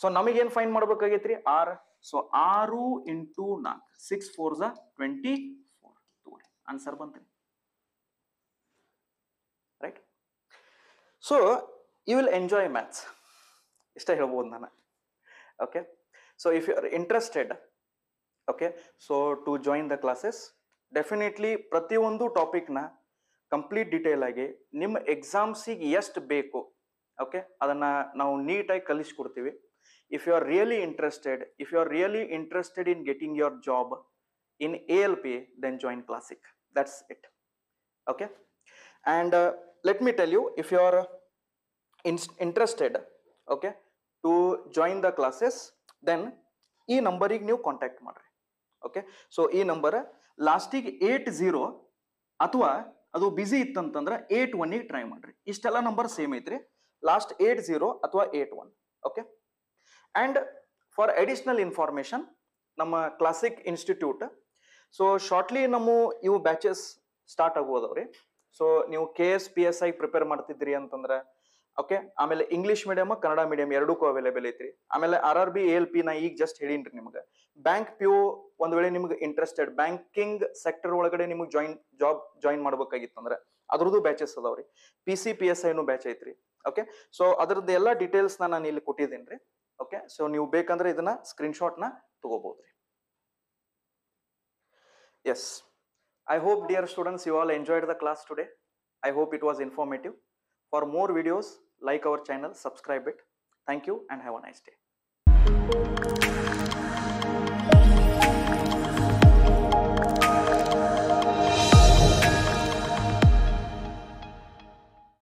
ಸೊ ನಮಗೇನ್ ಫೈನ್ ಮಾಡ್ಬೇಕಾಗೈತ್ರಿ ಆರ್ ಸೊ ಆರು ಇಂಟು ನಾಲ್ಕು ಸಿಕ್ಸ್ ಫೋರ್ ಝ ಟ್ವೆಂಟಿ ಫೋರ್ ತೋರಿ ಆನ್ಸರ್ ಬಂತ್ರಿ right so you will enjoy maths ಇಷ್ಟ ಹೇಳ್ಬೋದು ನಾನು okay so if you are interested okay so to join the classes definitely ಪ್ರತಿಯೊಂದು ಟಾಪಿಕ್ನ ಕಂಪ್ಲೀಟ್ ಡಿಟೇಲ್ ಆಗಿ ನಿಮ್ಮ ಎಕ್ಸಾಮ್ಸಿಗೆ ಎಷ್ಟು ಬೇಕು ಓಕೆ ಅದನ್ನು ನಾವು ನೀಟಾಗಿ ಕಲಿಸ್ಕೊಡ್ತೀವಿ if you are really interested if you are really interested in getting your job in A L P then join Classic that's it okay and let me tell you if you are ಇನ್ಸ್ interested okay to join the classes then ಈ ನಂಬರಿಗೆ ನೀವು ಕಾಂಟ್ಯಾಕ್ಟ್ ಮಾಡಿರಿ ಓಕೆ ಸೊ ಈ ನಂಬರ್ ಲಾಸ್ಟಿಗೆ ಏಟ್ ಜೀರೋ ಅಥವಾ ಅದು ಬಿಸಿ ಇತ್ತಂತಂದ್ರೆ ಏಟ್ ಒನ್ನಿಗೆ ಟ್ರೈ ಮಾಡ್ರಿ ಇಷ್ಟೆಲ್ಲ ನಂಬರ್ ಸೇಮ್ ಐತ್ರಿ ಲಾಸ್ಟ್ ಏಟ್ ಜೀರೋ ಅಥವಾ eight one okay and for additional information ನಮ್ಮ ಕ್ಲಾಸಿಕ್ ಇನ್ಸ್ಟಿಟ್ಯೂಟ್ ಸೊ ಶಾರ್ಟ್ಲಿ ನಮ್ಮ ಇವು ಬ್ಯಾಚಸ್ ಸ್ಟಾರ್ಟ್ ಆಗುವುದವ್ರಿ ಸೊ ನೀವು K S P S I prepare ಮಾಡ್ತಿದ್ರಿ ಅಂತಂದ್ರೆ ಓಕೆ ಆಮೇಲೆ ಇಂಗ್ಲಿಷ್ ಮೀಡಿಯಂ ಕನ್ನಡ ಮೀಡಿಯಂ ಎರಡಕ್ಕೂ ಅವೈಲೇಬಲ್ ಐತ್ರಿ ಆಮೇಲೆ R R B L P ನಾ ಈಗ ಜಸ್ಟ್ ಹೇಳಿನ್ರಿ ನಿಮ್ಗೆ ಬ್ಯಾಂಕ್ ಪಿ ಒಂದ್ ವೇಳೆ ನಿಮ್ಗೆ ಇಂಟ್ರೆಸ್ಟೆಡ್ ಬ್ಯಾಂಕಿಂಗ್ ಸೆಕ್ಟರ್ ಒಳಗಡೆ ನಿಮ್ಗೆ ಜಾಯಿನ್ ಜಾಬ್ ಜಾಯಿನ್ ಅಂದ್ರೆ ಅದ್ರದ್ದು ಬ್ಯಾಚಸ್ ಅದಾವ್ರಿ ಪಿ ಸಿ ಪಿ ಎಸ್ ಐನು ಬ್ಯಾಚ್ ಐತ್ರಿ ಓಕೆ ಸೊ ಅದ್ರದ್ದು ಎಲ್ಲ ಡೀಟೇಲ್ಸ್ನ ನಾನು ಇಲ್ಲಿ ಕೊಟ್ಟಿದ್ದೀನಿ ರೀ ಓಕೆ ಸೊ ನೀವು ಬೇಕಂದ್ರೆ ಇದನ್ನ ಸ್ಕ್ರೀನ್ಶಾಟ್ನ ತಗೋಬಹುದು yes I hope dear students you all enjoyed the class today I hope it was informative for more videos like our channel, subscribe it. Thank you and have a nice day.